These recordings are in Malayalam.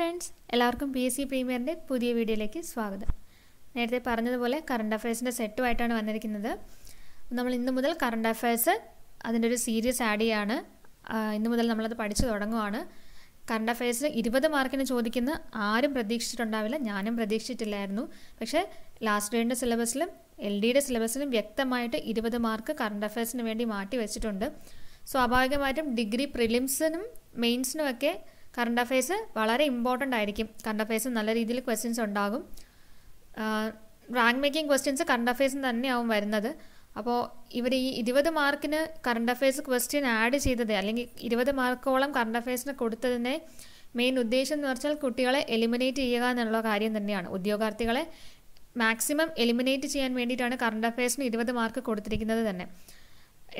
ഫ്രണ്ട്സ് എല്ലാവർക്കും പി എസ് സി പ്രീമിയറിൻ്റെ പുതിയ വീഡിയോയിലേക്ക് സ്വാഗതം നേരത്തെ പറഞ്ഞതുപോലെ കറണ്ട് അഫയേഴ്സിൻ്റെ സെറ്റുമായിട്ടാണ് വന്നിരിക്കുന്നത് നമ്മൾ ഇന്ന് മുതൽ കറണ്ട് അഫയേഴ്സ് അതിൻ്റെ ഒരു സീരീസ് ആഡ് ചെയ്യാണ് ഇന്ന് മുതൽ നമ്മളത് പഠിച്ചു തുടങ്ങുവാണ് കറണ്ട് അഫയേഴ്സിന് ഇരുപത് മാർക്കിന് ചോദിക്കുന്ന ആരും പ്രതീക്ഷിച്ചിട്ടുണ്ടാവില്ല ഞാനും പ്രതീക്ഷിച്ചിട്ടില്ലായിരുന്നു പക്ഷേ ലാസ്റ്റ് ഡേയുടെ സിലബസിലും എൽ ഡിയുടെ സിലബസിലും വ്യക്തമായിട്ട് ഇരുപത് മാർക്ക് കറണ്ട് അഫയേഴ്സിന് വേണ്ടി മാറ്റി വെച്ചിട്ടുണ്ട് സ്വാഭാവികമായിട്ടും ഡിഗ്രി പ്രിലിംസിനും മെയിൻസിനുമൊക്കെ കറണ്ട് അഫയേഴ്സ് വളരെ ഇമ്പോർട്ടൻ്റ് ആയിരിക്കും കറണ്ട് അഫയേഴ്സ് നല്ല രീതിയിൽ ക്വസ്റ്റ്യൻസ് ഉണ്ടാകും റാങ്ക് മേക്കിംഗ് ക്വസ്റ്റ്യൻസ് കറണ്ട് അഫയേഴ്സിന് തന്നെയാവും വരുന്നത് അപ്പോൾ ഇവർ ഈ ഇരുപത് മാർക്കിന് കറണ്ട് അഫയേഴ്സ് ക്വസ്റ്റ്യൻ ആഡ് ചെയ്തത് അല്ലെങ്കിൽ ഇരുപത് മാർക്കോളം കറണ്ട് അഫയേഴ്സിന് കൊടുത്തതിൻ്റെ മെയിൻ ഉദ്ദേശം എന്ന് പറഞ്ഞാൽ കുട്ടികളെ എലിമിനേറ്റ് ചെയ്യുക എന്നുള്ള കാര്യം തന്നെയാണ് ഉദ്യോഗാർത്ഥികളെ മാക്സിമം എലിമിനേറ്റ് ചെയ്യാൻ വേണ്ടിയിട്ടാണ് കറണ്ട് അഫയേഴ്സിന് ഇരുപത് മാർക്ക് കൊടുത്തിരിക്കുന്നത് തന്നെ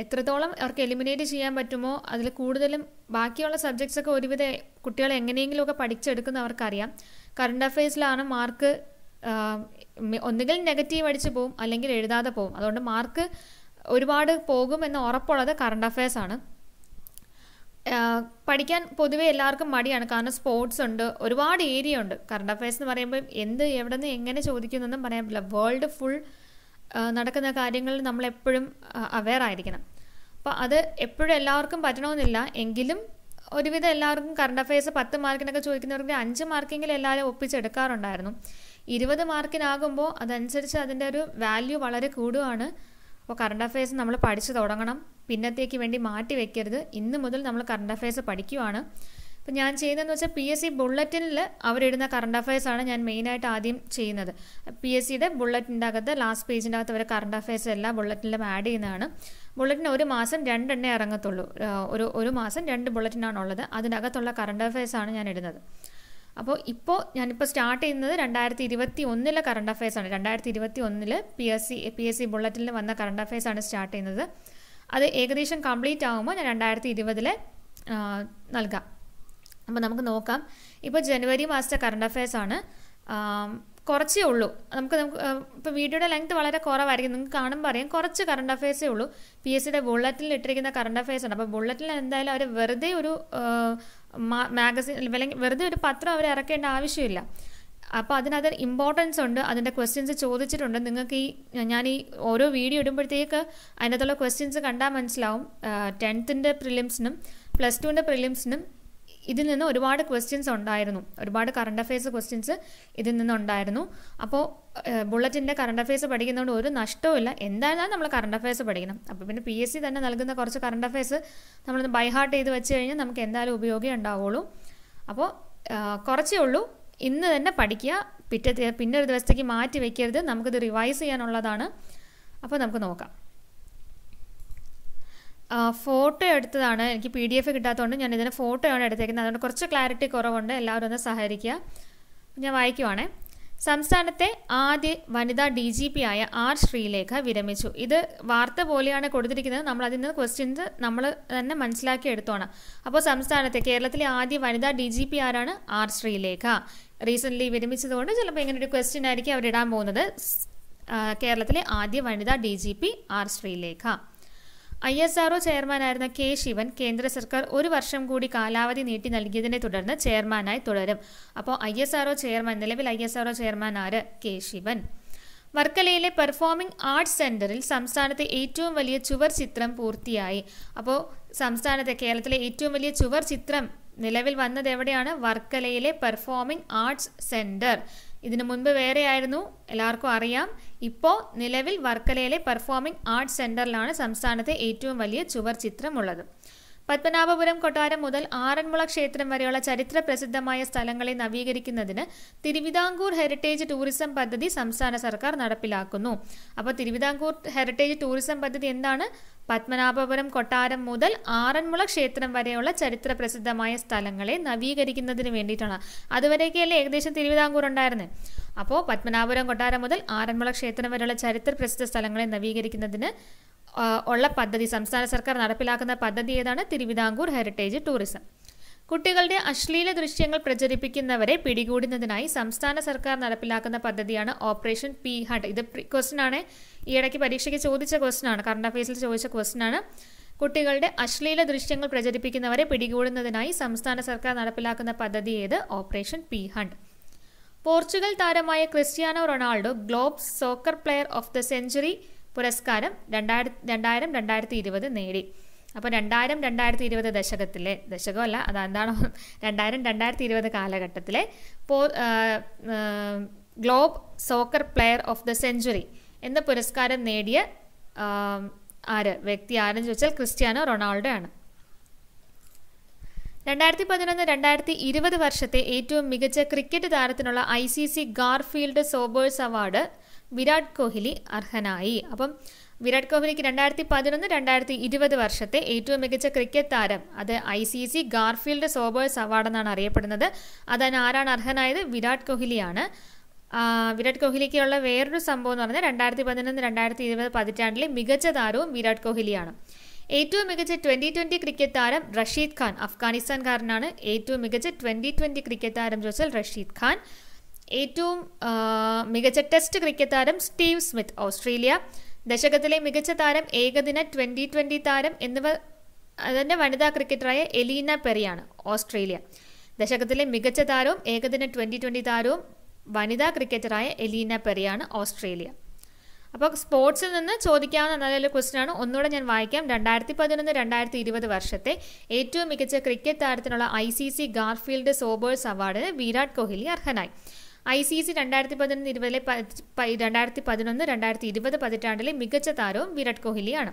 എത്രത്തോളം അവർക്ക് എലിമിനേറ്റ് ചെയ്യാൻ പറ്റുമോ അതിൽ കൂടുതലും ബാക്കിയുള്ള സബ്ജക്ട്സ് ഒക്കെ ഒരുവിധ കുട്ടികൾ എങ്ങനെയെങ്കിലുമൊക്കെ പഠിച്ചെടുക്കുന്ന അവർക്കറിയാം കറണ്ട് അഫയേഴ്സിലാണ് മാർക്ക് ഒന്നുകിൽ നെഗറ്റീവ് അടിച്ച് പോവും അല്ലെങ്കിൽ എഴുതാതെ പോവും അതുകൊണ്ട് മാർക്ക് ഒരുപാട് പോകും എന്ന് ഉറപ്പുള്ളത് കറണ്ട് അഫയേഴ്സ് ആണ് പഠിക്കാൻ പൊതുവേ എല്ലാവർക്കും മടിയാണ് കാരണം സ്പോർട്സ് ഉണ്ട് ഒരുപാട് ഏരിയ ഉണ്ട് കറണ്ട് അഫയേഴ്സ് എന്ന് പറയുമ്പോൾ എന്ത് എവിടെ നിന്ന് എങ്ങനെ ചോദിക്കുന്നതെന്നും പറയാൻ പറ്റില്ല വേൾഡ് ഫുൾ നടക്കുന്ന കാര്യങ്ങളിൽ നമ്മൾ എപ്പോഴും അവെയർ ആയിരിക്കണം അപ്പോൾ അത് എപ്പോഴും എല്ലാവർക്കും പറ്റണമെന്നില്ല എങ്കിലും ഒരുവിധം എല്ലാവർക്കും കറണ്ട് അഫയേഴ്സ് പത്ത് മാർക്കിനൊക്കെ ചോദിക്കുന്നവർക്ക് അഞ്ച് മാർക്കെങ്കിലും എല്ലാവരും ഒപ്പിച്ചെടുക്കാറുണ്ടായിരുന്നു ഇരുപത് മാർക്കിനാകുമ്പോൾ അതനുസരിച്ച് അതിൻ്റെ ഒരു വാല്യൂ വളരെ കൂടുകയാണ് അപ്പോൾ കറണ്ട് അഫയേഴ്സ് നമ്മൾ പഠിച്ചു തുടങ്ങണം പിന്നത്തേക്ക് വേണ്ടി മാറ്റി വെക്കരുത് ഇന്ന് മുതൽ നമ്മൾ കറണ്ട് അഫയേഴ്സ് പഠിക്കുവാണ് അപ്പോൾ ഞാൻ ചെയ്യുന്നതെന്ന് വെച്ചാൽ പി എസ് സി ബുള്ളറ്റിനിൽ അവരിടുന്ന കറണ്ട് അഫയേഴ്സാണ് ഞാൻ മെയിനായിട്ട് ആദ്യം ചെയ്യുന്നത് പി എസ് സിയുടെ ബുള്ളറ്റിൻ്റെ അകത്ത് ലാസ്റ്റ് പേജിൻ്റെ അകത്ത് അവർ കറണ്ട് അഫയേഴ്സ് എല്ലാം ബുള്ളറ്റിലും ആഡ് ചെയ്യുന്നതാണ് ബുള്ളറ്റിന് ഒരു മാസം രണ്ടെണ്ണേ ഇറങ്ങത്തുള്ളൂ ഒരു ഒരു മാസം രണ്ട് ബുള്ളറ്റിനാണ് അതിൻ്റെ അതിനകത്തുള്ള കറണ്ട് അഫയേഴ്സാണ് ഞാൻ ഇടുന്നത് അപ്പോൾ ഇപ്പോൾ ഞാനിപ്പോൾ സ്റ്റാർട്ട് ചെയ്യുന്നത് രണ്ടായിരത്തി ഇരുപത്തി ഒന്നിലെ കറണ്ട് അഫയേഴ്സാണ് രണ്ടായിരത്തി ഇരുപത്തി ഒന്നിൽ P S C P S C ബുള്ളറ്റിൽ വന്ന കറണ്ട് അഫയേഴ്സാണ് സ്റ്റാർട്ട് ചെയ്യുന്നത് അത് ഏകദേശം കംപ്ലീറ്റ് ആകുമ്പോൾ ഞാൻ രണ്ടായിരത്തി ഇരുപതിലെ നൽകാം അപ്പോൾ നമുക്ക് നോക്കാം ഇപ്പോൾ ജനുവരി മാസത്തെ കറണ്ട് അഫയേഴ്സ് ആണ് കുറച്ചേ ഉള്ളൂ നമുക്ക് നമുക്ക് ഇപ്പോൾ വീഡിയോയുടെ ലെങ്ത് വളരെ കുറവായിരിക്കും നിങ്ങൾക്ക് കാണുമ്പോൾ അറിയാം കുറച്ച് കറണ്ട് അഫയേഴ്സേ ഉള്ളൂ പി എസ് സിയുടെ ബുള്ളറ്റിൽ ഇട്ടിരിക്കുന്ന കറണ്ട് അഫയേഴ്സ് ആണ് അപ്പോൾ ബുള്ളറ്റിൽ എന്തായാലും അവർ വെറുതെ ഒരു മാഗസിൻ അല്ലെങ്കിൽ വെറുതെ ഒരു പത്രം അവർ ഇറക്കേണ്ട ആവശ്യമില്ല അപ്പോൾ അതിനകത്ത് ഇമ്പോർട്ടൻസ് ഉണ്ട് അതിൻ്റെ ക്വസ്റ്റ്യൻസ് ചോദിച്ചിട്ടുണ്ട് നിങ്ങൾക്ക് ഈ ഞാൻ ഈ ഓരോ വീഡിയോ ഇടുമ്പോഴത്തേക്ക് അതിനകത്തുള്ള ക്വസ്റ്റ്യൻസ് കണ്ടാൽ മനസ്സിലാവും ടെൻത്തിൻ്റെ പ്രിലിംസിനും പ്ലസ് ടുവിൻ്റെ പ്രിലിംസിനും ഇതിൽ നിന്ന് ഒരുപാട് ക്വസ്റ്റ്യൻസ് ഉണ്ടായിരുന്നു ഒരുപാട് കറണ്ട് അഫയേഴ്സ് ക്വസ്റ്റ്യൻസ് ഇതിൽ നിന്നുണ്ടായിരുന്നു അപ്പോൾ ബുള്ളറ്റിൻ്റെ കറണ്ട് അഫയേഴ്സ് പഠിക്കുന്നതുകൊണ്ട് ഒരു നഷ്ടവുമില്ല എന്തായാലും നമ്മൾ കറണ്ട് അഫയേഴ്സ് പഠിക്കണം അപ്പോൾ പിന്നെ പി എസ് സി തന്നെ നൽകുന്ന കുറച്ച് കറണ്ട് അഫയേഴ്സ് നമ്മളൊന്ന് ബൈഹാർട്ട് ചെയ്ത് വെച്ച് കഴിഞ്ഞാൽ നമുക്ക് എന്തായാലും ഉപയോഗം ഉണ്ടാവുള്ളൂ അപ്പോൾ കുറച്ചേ ഉള്ളൂ ഇന്ന് തന്നെ പഠിക്കുക പിറ്റത്തെ പിന്നെ ഒരു ദിവസത്തേക്ക് മാറ്റി വെക്കരുത് നമുക്കിത് റിവൈസ് ചെയ്യാനുള്ളതാണ് അപ്പോൾ നമുക്ക് നോക്കാം ഫോട്ടോ എടുത്തതാണ് എനിക്ക് പി ഡി എഫ് കിട്ടാത്തതുകൊണ്ട് ഞാൻ ഇതിന് ഫോട്ടോയാണ് എടുത്തേക്കുന്നത് അതുകൊണ്ട് കുറച്ച് ക്ലാരിറ്റി കുറവുണ്ട് എല്ലാവരും ഒന്ന് സഹകരിക്കുക ഞാൻ വായിക്കുവാണേ സംസ്ഥാനത്തെ ആദ്യ വനിതാ ഡി ജി പി ആയ ആർ ശ്രീലേഖ വിരമിച്ചു ഇത് വാർത്ത പോലെയാണ് കൊടുത്തിരിക്കുന്നത് നമ്മൾ അതിൽ നിന്ന് ക്വസ്റ്റ്യൻസ് നമ്മൾ തന്നെ മനസ്സിലാക്കി എടുത്തോണം അപ്പോൾ സംസ്ഥാനത്തെ കേരളത്തിലെ ആദ്യ വനിതാ ഡി ജി പി ആരാണ് ആർ ശ്രീലേഖ റീസെൻ്റ്ലി വിരമിച്ചതുകൊണ്ട് ചിലപ്പോൾ ഇങ്ങനെ ഒരു ക്വസ്റ്റ്യൻ ആയിരിക്കും അവരിടാൻ പോകുന്നത് കേരളത്തിലെ ആദ്യ വനിതാ D G P R Sreelekha I S R O ചെയർമാനായിരുന്ന കെ ശിവൻ കേന്ദ്ര സർക്കാർ ഒരു വർഷം കൂടി കാലാവധി നീട്ടി നൽകിയതിനെ തുടർന്ന് ചെയർമാനായി തുടരും അപ്പോൾ ഐ എസ് ആർഒ ചെയർമാൻ നിലവിൽ ഐ എസ് ആർഒ ചെയർമാൻ ആര് കെ ശിവൻ വർക്കലയിലെ പെർഫോമിംഗ് ആർട്സ് സെൻറ്ററിൽ സംസ്ഥാനത്തെ ഏറ്റവും വലിയ ചുവർ ചിത്രം പൂർത്തിയായി അപ്പോൾ സംസ്ഥാനത്തെ കേരളത്തിലെ ഏറ്റവും വലിയ ചുവർ ചിത്രം നിലവിൽ വന്നത് എവിടെയാണ് വർക്കലയിലെ പെർഫോമിംഗ് ആർട്സ് സെൻറ്റർ ഇതിനു മുൻപ് വേറെയായിരുന്നു എല്ലാവർക്കും അറിയാം ഇപ്പോൾ നിലവിൽ വർക്കലയിലെ പെർഫോമിംഗ് ആർട്സ് സെൻറ്ററിലാണ് സംസ്ഥാനത്തെ ഏറ്റവും വലിയ ചിത്രമുള്ളത് പത്മനാഭപുരം കൊട്ടാരം മുതൽ ആറന്മുള ക്ഷേത്രം വരെയുള്ള ചരിത്ര പ്രസിദ്ധമായ സ്ഥലങ്ങളെ നവീകരിക്കുന്നതിന് തിരുവിതാംകൂർ ഹെറിറ്റേജ് ടൂറിസം പദ്ധതി സംസ്ഥാന സർക്കാർ നടപ്പിലാക്കുന്നു അപ്പോൾ തിരുവിതാംകൂർ ഹെറിറ്റേജ് ടൂറിസം പദ്ധതി എന്താണ് പത്മനാഭപുരം കൊട്ടാരം മുതൽ ആറന്മുള ക്ഷേത്രം വരെയുള്ള ചരിത്ര പ്രസിദ്ധമായ സ്ഥലങ്ങളെ നവീകരിക്കുന്നതിന് വേണ്ടിയിട്ടാണ് അതുവരെയൊക്കെയല്ലേ ഏകദേശം തിരുവിതാംകൂർ ഉണ്ടായിരുന്നത് അപ്പോൾ പത്മനാഭപുരം കൊട്ടാരം മുതൽ ആറന്മുള ക്ഷേത്രം വരെയുള്ള ചരിത്ര പ്രസിദ്ധ സ്ഥലങ്ങളെ നവീകരിക്കുന്നതിന് ഉള്ള പദ്ധതി സംസ്ഥാന സർക്കാർ നടപ്പിലാക്കുന്ന പദ്ധതി ഏതാണ് തിരുവിതാംകൂർ ഹെറിറ്റേജ് ടൂറിസം കുട്ടികളുടെ അശ്ലീല ദൃശ്യങ്ങൾ പ്രചരിപ്പിക്കുന്നവരെ പിടികൂടുന്നതിനായി സംസ്ഥാന സർക്കാർ നടപ്പിലാക്കുന്ന പദ്ധതിയാണ് ഓപ്പറേഷൻ പി ഹട്ട് ഇത് ക്വസ്റ്റൻ ആണ് ഈ ഇടയ്ക്ക് പരീക്ഷയ്ക്ക് ചോദിച്ച ക്വസ്റ്റൻ ആണ് കറണ്ട് അഫയേഴ്സിൽ ചോദിച്ച ക്വസ്റ്റൻ ആണ് കുട്ടികളുടെ അശ്ലീല ദൃശ്യങ്ങൾ പ്രചരിപ്പിക്കുന്നവരെ പിടികൂടുന്നതിനായി സംസ്ഥാന സർക്കാർ നടപ്പിലാക്കുന്ന പദ്ധതി ഏത് ഓപ്പറേഷൻ പി ഹണ്ട് പോർച്ചുഗൽ താരമായ Cristiano Ronaldo Globe Soccer player of the century പുരസ്കാരം രണ്ടായിരത്തി രണ്ടായിരം രണ്ടായിരത്തി ഇരുപത് നേടി അപ്പോൾ രണ്ടായിരം രണ്ടായിരത്തി ഇരുപത് ദശകത്തിലെ ദശകമല്ല അതെന്താണോ രണ്ടായിരം രണ്ടായിരത്തി ഇരുപത് കാലഘട്ടത്തിലെ പോ Globe Soccer player of the century എന്ന പുരസ്കാരം നേടിയ ആര് വ്യക്തി ആരെന്ന് ചോദിച്ചാൽ ക്രിസ്ത്യാനോ റൊണാൾഡോ ആണ് രണ്ടായിരത്തി പതിനൊന്ന് രണ്ടായിരത്തി ഇരുപത് വർഷത്തെ ഏറ്റവും മികച്ച ക്രിക്കറ്റ് താരത്തിനുള്ള I C C Garfield Sobers award Virat Kohli അർഹനായി അപ്പം വിരാട് കോഹ്ലിക്ക് രണ്ടായിരത്തി പതിനൊന്ന് രണ്ടായിരത്തി ഇരുപത് വർഷത്തെ ഏറ്റവും മികച്ച ക്രിക്കറ്റ് താരം അത് I C C Garfield Sobers അവാർഡെന്നാണ് അറിയപ്പെടുന്നത് അതിന് ആരാണ് അർഹനായത് വിരാട് കോഹ്ലിയാണ് വിരാട് കോഹ്ലിക്കുള്ള വേറൊരു സംഭവം എന്ന് പറഞ്ഞാൽ രണ്ടായിരത്തി പതിനൊന്ന് രണ്ടായിരത്തി ഇരുപത് പതിറ്റാണ്ടിലെ മികച്ച താരവും വിരാട് കോഹ്ലിയാണ് ഏറ്റവും മികച്ച ട്വൻ്റി ട്വൻ്റി ക്രിക്കറ്റ് താരം റഷീദ് ഖാൻ അഫ്ഗാനിസ്ഥാൻകാരനാണ് ഏറ്റവും മികച്ച ട്വൻ്റി ട്വൻ്റി ക്രിക്കറ്റ് താരം ചോദിച്ചാൽ റഷീദ് ഖാൻ ഏറ്റവും മികച്ച ടെസ്റ്റ് ക്രിക്കറ്റ് താരം സ്റ്റീവ് സ്മിത്ത് ഓസ്ട്രേലിയ ദശകത്തിലെ മികച്ച താരം ഏകദിന ട്വൻ്റി ട്വൻ്റി താരം എന്നിവ അതിൻ്റെ വനിതാ ക്രിക്കറ്ററായ എലീന പെറിയാണ് ഓസ്ട്രേലിയ ദശകത്തിലെ മികച്ച താരവും ഏകദിന ട്വൻ്റി ട്വൻ്റി താരവും വനിതാ ക്രിക്കറ്ററായ എലീന പെറിയാണ് ഓസ്ട്രേലിയ അപ്പോൾ സ്പോർട്സിൽ നിന്ന് ചോദിക്കാവുന്ന നല്ലൊരു ക്വസ്റ്റ്യനാണ് ഒന്നുകൂടെ ഞാൻ വായിക്കാം രണ്ടായിരത്തി പതിനൊന്ന് രണ്ടായിരത്തി ഇരുപത് വർഷത്തെ ഏറ്റവും മികച്ച ക്രിക്കറ്റ് താരത്തിനുള്ള I C C Garfield Sobers അവാർഡിന് വിരാട് കോഹ്ലി അർഹനായി ഐ സി സി രണ്ടായിരത്തി പതിനൊന്ന് ഇരുപതിലെ രണ്ടായിരത്തി പതിനൊന്ന് രണ്ടായിരത്തി ഇരുപത് പതിറ്റാണ്ടിലെ മികച്ച താരവും വിരാട് കോഹ്ലിയാണ്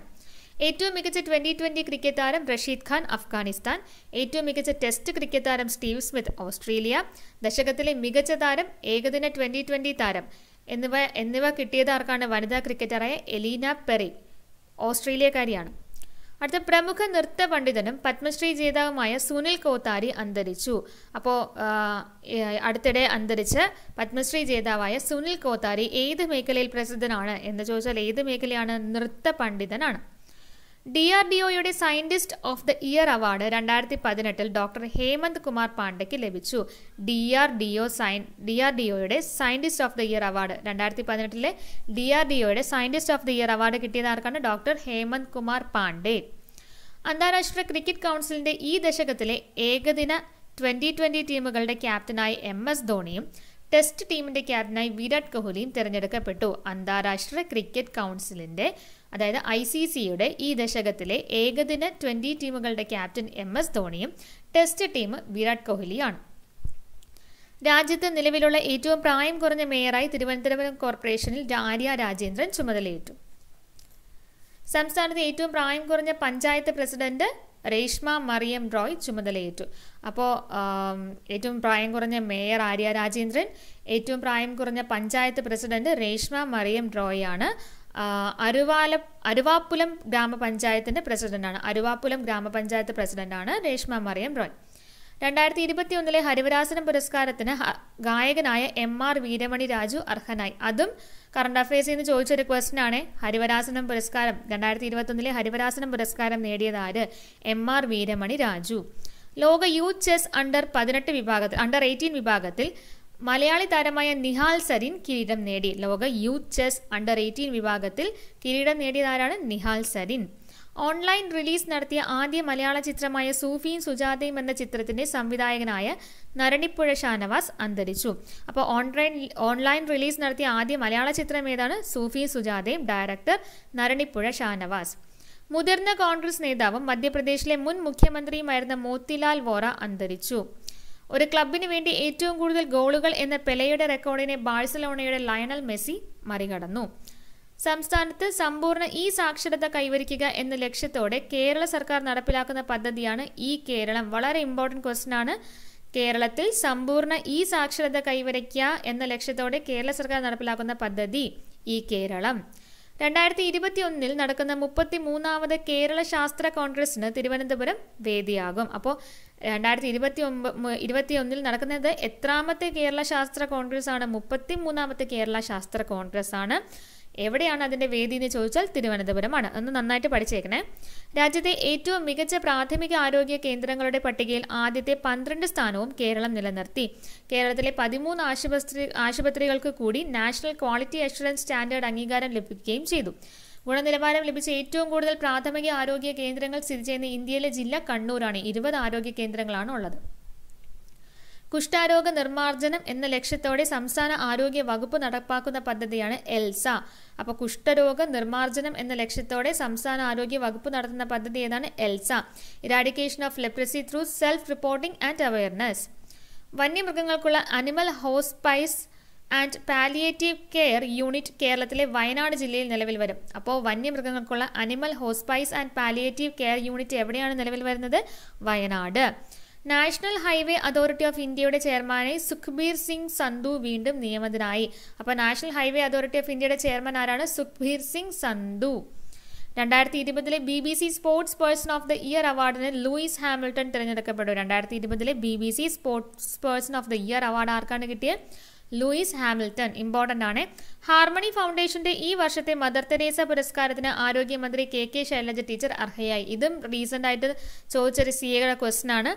ഏറ്റവും മികച്ച ട്വന്റി ട്വന്റി ക്രിക്കറ്റ് താരം റഷീദ് ഖാൻ അഫ്ഗാനിസ്ഥാൻ ഏറ്റവും മികച്ച ടെസ്റ്റ് ക്രിക്കറ്റ് താരം സ്റ്റീവ് സ്മിത്ത് ഓസ്ട്രേലിയ ദശകത്തിലെ മികച്ച താരം ഏകദിന ട്വന്റി ട്വന്റി താരം എന്നിവ എന്നിവ കിട്ടിയതാർക്കാണ് വനിതാ ക്രിക്കറ്ററായ എലീന പെറി ഓസ്ട്രേലിയക്കാരിയാണ് അടുത്ത പ്രമുഖ നൃത്ത പണ്ഡിതനും പത്മശ്രീ ജേതാവുമായ സുനിൽ കോത്താരി അന്തരിച്ചു അപ്പോൾ അടുത്തിടെ അന്തരിച്ച പത്മശ്രീ ജേതാവായ സുനിൽ കോത്താരി ഏത് മേഖലയിൽ പ്രസിദ്ധനാണ് എന്ന് ചോദിച്ചാൽ ഏത് മേഖലയാണ് നൃത്ത പണ്ഡിതനാണ് ഡി ആർ ഡി ഒയുടെ scientist of the year award രണ്ടായിരത്തി പതിനെട്ടിൽ ഡോക്ടർ ഹേമന്ത് കുമാർ പാണ്ഡയ്ക്ക് ലഭിച്ചു ഡി ആർ ഡി ഒ സയൻ ഡി ആർ ഡി ഒയുടെ scientist of the year award രണ്ടായിരത്തി പതിനെട്ടിലെ ഡി ആർ ഡി ഒയുടെ scientist of the year award കിട്ടിയത് ആർക്കാണ് ഡോക്ടർ ഹേമന്ത് കുമാർ പാണ്ഡേ അന്താരാഷ്ട്ര ക്രിക്കറ്റ് കൗൺസിലിന്റെ ഈ ദശകത്തിലെ ഏകദിന ട്വന്റി ട്വന്റി ടീമുകളുടെ ക്യാപ്റ്റനായി എം എസ് ധോണിയും ടെസ്റ്റ് ടീമിന്റെ ക്യാപ്റ്റനായി വിരാട് കോഹ്ലിയും തിരഞ്ഞെടുക്കപ്പെട്ടു അന്താരാഷ്ട്ര ക്രിക്കറ്റ് കൗൺസിലിന്റെ അതായത് ഐ സി സിയുടെ ഈ ദശകത്തിലെ ഏകദിന ട്വന്റി ടീമുകളുടെ ക്യാപ്റ്റൻ എം എസ് ധോണിയും ടെസ്റ്റ് ടീം വിരാട് കോഹ്ലിയാണ് രാജ്യത്ത് നിലവിലുള്ള ഏറ്റവും പ്രായം കുറഞ്ഞ മേയറായി തിരുവനന്തപുരം കോർപ്പറേഷനിൽ ആര്യ രാജേന്ദ്രൻ ചുമതലയേറ്റു സംസ്ഥാനത്തെ ഏറ്റവും പ്രായം കുറഞ്ഞ പഞ്ചായത്ത് പ്രസിഡന്റ് രേഷ്മ മറിയം റോയ് ചുമതലയേറ്റു അപ്പോൾ ഏറ്റവും പ്രായം കുറഞ്ഞ മേയർ ആര്യ രാജേന്ദ്രൻ ഏറ്റവും പ്രായം കുറഞ്ഞ പഞ്ചായത്ത് പ്രസിഡന്റ് രേഷ്മ മറിയം റോയ് ആണ് അരുവാല അരുവാപ്പുലം ഗ്രാമപഞ്ചായത്തിൻ്റെ പ്രസിഡന്റാണ് അരുവാപ്പുലം ഗ്രാമപഞ്ചായത്ത് പ്രസിഡന്റാണ് രേഷ്മ മറിയം റോയ് രണ്ടായിരത്തി ഇരുപത്തി ഒന്നിലെ ഹരിവരാസനം പുരസ്കാരത്തിന് ഗായകനായ എം ആർ വീരമണി രാജു അർഹനായി അതും കറണ്ട് അഫയേഴ്സിൽ നിന്ന് ചോദിച്ചൊരു ക്വസ്റ്റൻ ആണ് ഹരിവരാസനം പുരസ്കാരം രണ്ടായിരത്തി ഒന്നിലെ ഹരിവരാസനം പുരസ്കാരം നേടിയതാര് എം ആർ വീരമണി രാജു ലോക യൂത്ത് ചെസ് അണ്ടർ പതിനെട്ട് വിഭാഗത്തിൽ അണ്ടർ എയ്റ്റീൻ വിഭാഗത്തിൽ മലയാളി താരമായ നിഹാൽ സരീൻ കിരീടം നേടി ലോക യൂത്ത് ചെസ് അണ്ടർ എയ്റ്റീൻ വിഭാഗത്തിൽ കിരീടം നേടിയതാരാണ് നിഹാൽ സരീൻ ഓൺലൈൻ റിലീസ് നടത്തിയ ആദ്യ മലയാള ചിത്രമായ സൂഫിയും സുജാതയും എന്ന ചിത്രത്തിന്റെ സംവിധായകനായ നരണിപ്പുഴ ഷാനവാസ് അന്തരിച്ചു അപ്പോൾ ഓൺലൈൻ ഓൺലൈൻ റിലീസ് നടത്തിയ ആദ്യ മലയാള ചിത്രം ഏതാണ് സൂഫിയും സുജാതയും ഡയറക്ടർ നരണിപ്പുഴ ഷാനവാസ് മുതിർന്ന കോൺഗ്രസ് നേതാവും മധ്യപ്രദേശിലെ മുൻ മുഖ്യമന്ത്രിയുമായിരുന്ന മോത്തിലാൽ വോറ അന്തരിച്ചു ഒരു ക്ലബിന് വേണ്ടി ഏറ്റവും കൂടുതൽ ഗോളുകൾ എന്ന പെലയുടെ റെക്കോർഡിനെ ബാഴ്സലോണയുടെ ലയണൽ മെസ്സി മറികടന്നു സംസ്ഥാനത്ത് സമ്പൂർണ്ണ ഇ സാക്ഷരത കൈവരിക്കുക എന്ന ലക്ഷ്യത്തോടെ കേരള സർക്കാർ നടപ്പിലാക്കുന്ന പദ്ധതിയാണ് ഈ കേരളം വളരെ ഇമ്പോർട്ടൻ്റ് ക്വസ്റ്റ്യൻ ആണ് കേരളത്തിൽ സമ്പൂർണ്ണ ഇ സാക്ഷരത കൈവരിക്കുക എന്ന ലക്ഷ്യത്തോടെ കേരള സർക്കാർ നടപ്പിലാക്കുന്ന പദ്ധതി ഈ കേരളം രണ്ടായിരത്തി ഇരുപത്തി ഒന്നിൽ നടക്കുന്ന മുപ്പത്തി മൂന്നാമത് കേരള ശാസ്ത്ര കോൺഗ്രസിന് തിരുവനന്തപുരം വേദിയാകും അപ്പോൾ രണ്ടായിരത്തി ഇരുപത്തി ഒമ്പ ഒന്നിൽ നടക്കുന്നത് എത്രാമത്തെ കേരള ശാസ്ത്ര കോൺഗ്രസ് ആണ് മുപ്പത്തി മൂന്നാമത്തെ കേരള ശാസ്ത്ര കോൺഗ്രസ് ആണ് എവിടെയാണ് അതിൻ്റെ വേദി എന്ന് ചോദിച്ചാൽ തിരുവനന്തപുരമാണ് ഒന്ന് നന്നായിട്ട് പഠിച്ചേക്കണേ രാജ്യത്തെ ഏറ്റവും മികച്ച പ്രാഥമിക ആരോഗ്യ കേന്ദ്രങ്ങളുടെ പട്ടികയിൽ ആദ്യത്തെ പന്ത്രണ്ട് സ്ഥാനവും കേരളം നിലനിർത്തി കേരളത്തിലെ പതിമൂന്ന് ആശുപത്രി ആശുപത്രികൾക്ക് കൂടി നാഷണൽ ക്വാളിറ്റി അഷുറൻസ് സ്റ്റാൻഡേർഡ് അംഗീകാരം ലഭിക്കുകയും ചെയ്തു ഗുണനിലവാരം ലഭിച്ച ഏറ്റവും കൂടുതൽ പ്രാഥമിക ആരോഗ്യ കേന്ദ്രങ്ങൾ സ്ഥിതി ചെയ്യുന്ന ഇന്ത്യയിലെ ജില്ല കണ്ണൂരാണ് ഇരുപത് ആരോഗ്യ കേന്ദ്രങ്ങളാണ് ഉള്ളത് കുഷ്ഠാരോഗ നിർമ്മാർജ്ജനം എന്ന ലക്ഷ്യത്തോടെ സംസ്ഥാന ആരോഗ്യ വകുപ്പ് നടപ്പാക്കുന്ന പദ്ധതിയാണ് എൽസ അപ്പോൾ കുഷ്ഠരോഗ നിർമ്മാർജ്ജനം എന്ന ലക്ഷ്യത്തോടെ സംസ്ഥാന ആരോഗ്യ വകുപ്പ് നടത്തുന്ന പദ്ധതി ഏതാണ് ELSA eradication of leprosy through self reporting and awareness വന്യമൃഗങ്ങൾക്കുള്ള animal hospice and palliative care unit കേരളത്തിലെ വയനാട് ജില്ലയിൽ നിലവിൽ വരും അപ്പോൾ വന്യമൃഗങ്ങൾക്കുള്ള animal hospice and palliative care unit എവിടെയാണ് നിലവിൽ വരുന്നത് Wayanad national highway authority of ഇന്ത്യയുടെ ചെയർമാനായി സുഖ്ബീർ സിംഗ് സന്ധു വീണ്ടും നിയമിതനായി അപ്പോൾ നാഷണൽ ഹൈവേ അതോറിറ്റി ഓഫ് ഇന്ത്യയുടെ ചെയർമാൻ ആരാണ് സുഖ്ബീർ സിംഗ് സന്ധു രണ്ടായിരത്തി ഇരുപതിലെ B B C sports person of the year അവാർഡിന് ലൂയിസ് ഹാമിൽട്ടൺ തിരഞ്ഞെടുക്കപ്പെട്ടു രണ്ടായിരത്തി ഇരുപതിലെ B B C sports person of the year award ആർക്കാണ് കിട്ടിയത് ലൂയിസ് ഹാമിൽട്ടൺ ഇമ്പോർട്ടൻ്റ് ആണ് ഹാർമണി ഫൗണ്ടേഷന്റെ ഈ വർഷത്തെ മദർ തെരേസ പുരസ്കാരത്തിന് ആരോഗ്യമന്ത്രി കെ കെ ശൈലജ ടീച്ചർ അർഹയായി ഇതും റീസെൻ്റ് ആയിട്ട് ചോദിച്ചൊരു സി എയുടെ ക്വസ്റ്റൻ ആണ്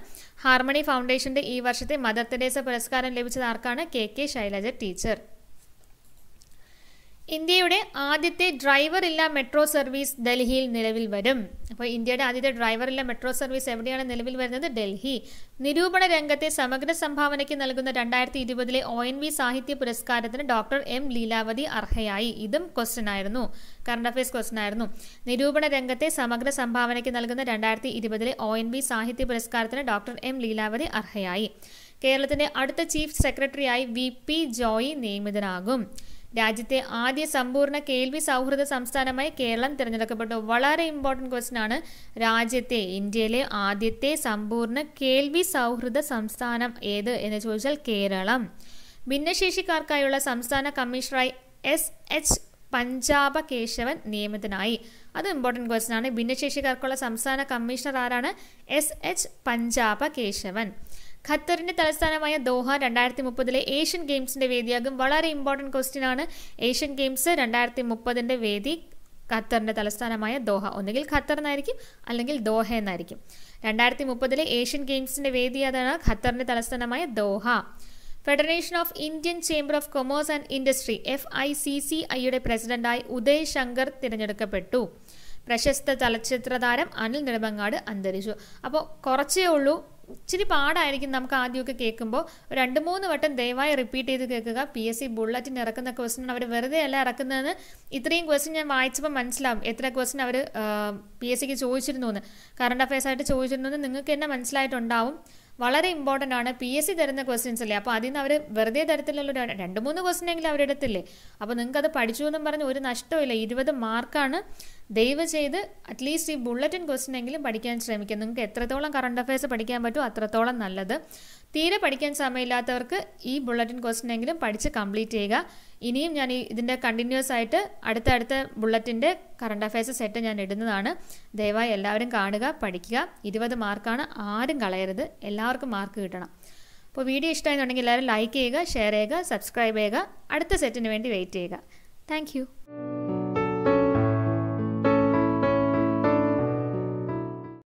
ഹാർമണി ഫൗണ്ടേഷന്റെ ഈ വർഷത്തെ മദർ തെരേസ പുരസ്കാരം ലഭിച്ചത് ആർക്കാണ് കെ കെ ശൈലജ ടീച്ചർ ഇന്ത്യയുടെ ആദ്യത്തെ ഡ്രൈവർ ഇല്ല മെട്രോ സർവീസ് ഡൽഹിയിൽ നിലവിൽ വരും അപ്പോൾ ഇന്ത്യയുടെ ആദ്യത്തെ ഡ്രൈവർ ഇല്ല മെട്രോ സർവീസ് എവിടെയാണ് നിലവിൽ വരുന്നത് ഡൽഹി നിരൂപണ രംഗത്തെ സമഗ്ര സംഭാവനയ്ക്ക് നൽകുന്ന രണ്ടായിരത്തി ഇരുപതിലെ ഒ എൻ വി സാഹിത്യ പുരസ്കാരത്തിന് ഡോക്ടർ എം ലീലാവതി അർഹയായി ഇതും ക്വസ്റ്റ്യൻ ആയിരുന്നു കറണ്ട് അഫയേഴ്സ് ക്വസ്റ്റ്യൻ ആയിരുന്നു നിരൂപണ രംഗത്തെ സമഗ്ര സംഭാവനയ്ക്ക് നൽകുന്ന രണ്ടായിരത്തി ഇരുപതിലെ ഒ എൻ വി സാഹിത്യ പുരസ്കാരത്തിന് ഡോക്ടർ എം ലീലാവതി അർഹയായി കേരളത്തിന്റെ അടുത്ത ചീഫ് സെക്രട്ടറിയായി വി പി ജോയി നിയമിതനാകും രാജ്യത്തെ ആദ്യ സമ്പൂർണ്ണ കേൾവി സൗഹൃദ സംസ്ഥാനമായി കേരളം തിരഞ്ഞെടുക്കപ്പെട്ടു വളരെ ഇമ്പോർട്ടൻറ്റ് ക്വസ്റ്റ്യൻ ആണ് രാജ്യത്തെ ഇന്ത്യയിലെ ആദ്യത്തെ സമ്പൂർണ്ണ കേൾവി സൗഹൃദ സംസ്ഥാനം ഏത് എന്ന് ചോദിച്ചാൽ കേരളം ഭിന്നശേഷിക്കാർക്കായുള്ള സംസ്ഥാന കമ്മീഷണറായി എസ് എച്ച് പഞ്ചാബ കേശവൻ നിയമിതനായി അത് ഇമ്പോർട്ടൻറ്റ് ക്വസ്റ്റ്യൻ ആണ് ഭിന്നശേഷിക്കാർക്കുള്ള സംസ്ഥാന കമ്മീഷണർ ആരാണ് എസ് എച്ച് പഞ്ചാബ കേശവൻ ഖത്തറിന്റെ തലസ്ഥാനമായ ദോഹ രണ്ടായിരത്തി മുപ്പതിലെ ഏഷ്യൻ ഗെയിംസിന്റെ വേദിയാകും വളരെ ഇമ്പോർട്ടൻറ്റ് ക്വസ്റ്റ്യൻ ആണ് ഏഷ്യൻ ഗെയിംസ് രണ്ടായിരത്തി മുപ്പതിന്റെ വേദി ഖത്തറിന്റെ തലസ്ഥാനമായ ദോഹ ഒന്നുകിൽ ഖത്തർ എന്നായിരിക്കും അല്ലെങ്കിൽ ദോഹ എന്നായിരിക്കും രണ്ടായിരത്തി മുപ്പതിലെ ഏഷ്യൻ ഗെയിംസിന്റെ വേദി അതാണ് ഖത്തറിന്റെ തലസ്ഥാനമായ Doha federation of Indian chamber of commerce and industry F I C C ഐയുടെ പ്രസിഡന്റായി ഉദയ് ശങ്കർ തിരഞ്ഞെടുക്കപ്പെട്ടു പ്രശസ്ത ചലച്ചിത്ര താരം അനിൽ നെടുമങ്ങാട് അന്തരിച്ചു അപ്പോൾ കുറച്ചേ ഉള്ളൂ ഇച്ചിരി പാടായിരിക്കും നമുക്ക് ആദ്യമൊക്കെ കേൾക്കുമ്പോൾ രണ്ട് മൂന്ന് വട്ടം ദയവായി റിപ്പീറ്റ് ചെയ്ത് കേൾക്കുക പി എസ് സി ബുള്ളറ്റിന് ഇറക്കുന്ന ക്വസ്റ്റൻ അവർ വെറുതെ അല്ല ഇറക്കുന്നതെന്ന് ഇത്രയും ക്വസ്റ്റൻ ഞാൻ വായിച്ചപ്പോൾ മനസ്സിലാവും എത്ര ക്വസ്റ്റൻ അവർ പി എസ് സിക്ക് ചോദിച്ചിരുന്നു എന്ന് കറണ്ട് അഫയേഴ്സ് ആയിട്ട് ചോദിച്ചിരുന്നു എന്ന് നിങ്ങൾക്ക് തന്നെ മനസ്സിലായിട്ടുണ്ടാവും വളരെ ഇമ്പോർട്ടൻ്റ് ആണ് പി എസ് സി തരുന്ന ക്വസ്റ്റ്യൻസ് അല്ലേ അപ്പോൾ അതിൽ നിന്ന് അവർ വെറുതെ തരത്തിലുള്ള രണ്ട് മൂന്ന് ക്വസ്റ്റ്യൻ എങ്കിലും അവരെടുത്തില്ലേ അപ്പോൾ നിങ്ങൾക്ക് അത് പഠിച്ചു എന്നും പറഞ്ഞ് ഒരു നഷ്ടമില്ല ഇരുപത് മാർക്കാണ് ദയവ് ചെയ്ത് അറ്റ്ലീസ്റ്റ് ഈ ബുള്ളറ്റിൻ ക്വസ്റ്റൻ എങ്കിലും പഠിക്കാൻ ശ്രമിക്കുക നിങ്ങൾക്ക് എത്രത്തോളം കറണ്ട് അഫയേഴ്സ് പഠിക്കാൻ പറ്റുമോ അത്രത്തോളം നല്ലത് തീരെ പഠിക്കാൻ സമയമില്ലാത്തവർക്ക് ഈ ബുള്ളറ്റിൻ ക്വസ്റ്റൻ എങ്കിലും പഠിച്ച് കംപ്ലീറ്റ് ചെയ്യുക ഇനിയും ഞാൻ ഈ ഇതിൻ്റെ കണ്ടിന്യൂസ് ആയിട്ട് അടുത്തടുത്ത ബുള്ളറ്റിൻ്റെ കറണ്ട് അഫയേഴ്സ് സെറ്റ് ഞാൻ ഇടുന്നതാണ് ദയവായി എല്ലാവരും കാണുക പഠിക്കുക ഇരുപത് മാർക്കാണ് ആരും കളയരുത് എല്ലാവർക്കും മാർക്ക് കിട്ടണം അപ്പോൾ വീഡിയോ ഇഷ്ടമായിരുന്നുണ്ടെങ്കിൽ എല്ലാവരും ലൈക്ക് ചെയ്യുക ഷെയർ ചെയ്യുക സബ്സ്ക്രൈബ് ചെയ്യുക അടുത്ത സെറ്റിന് വേണ്ടി വെയിറ്റ് ചെയ്യുക താങ്ക്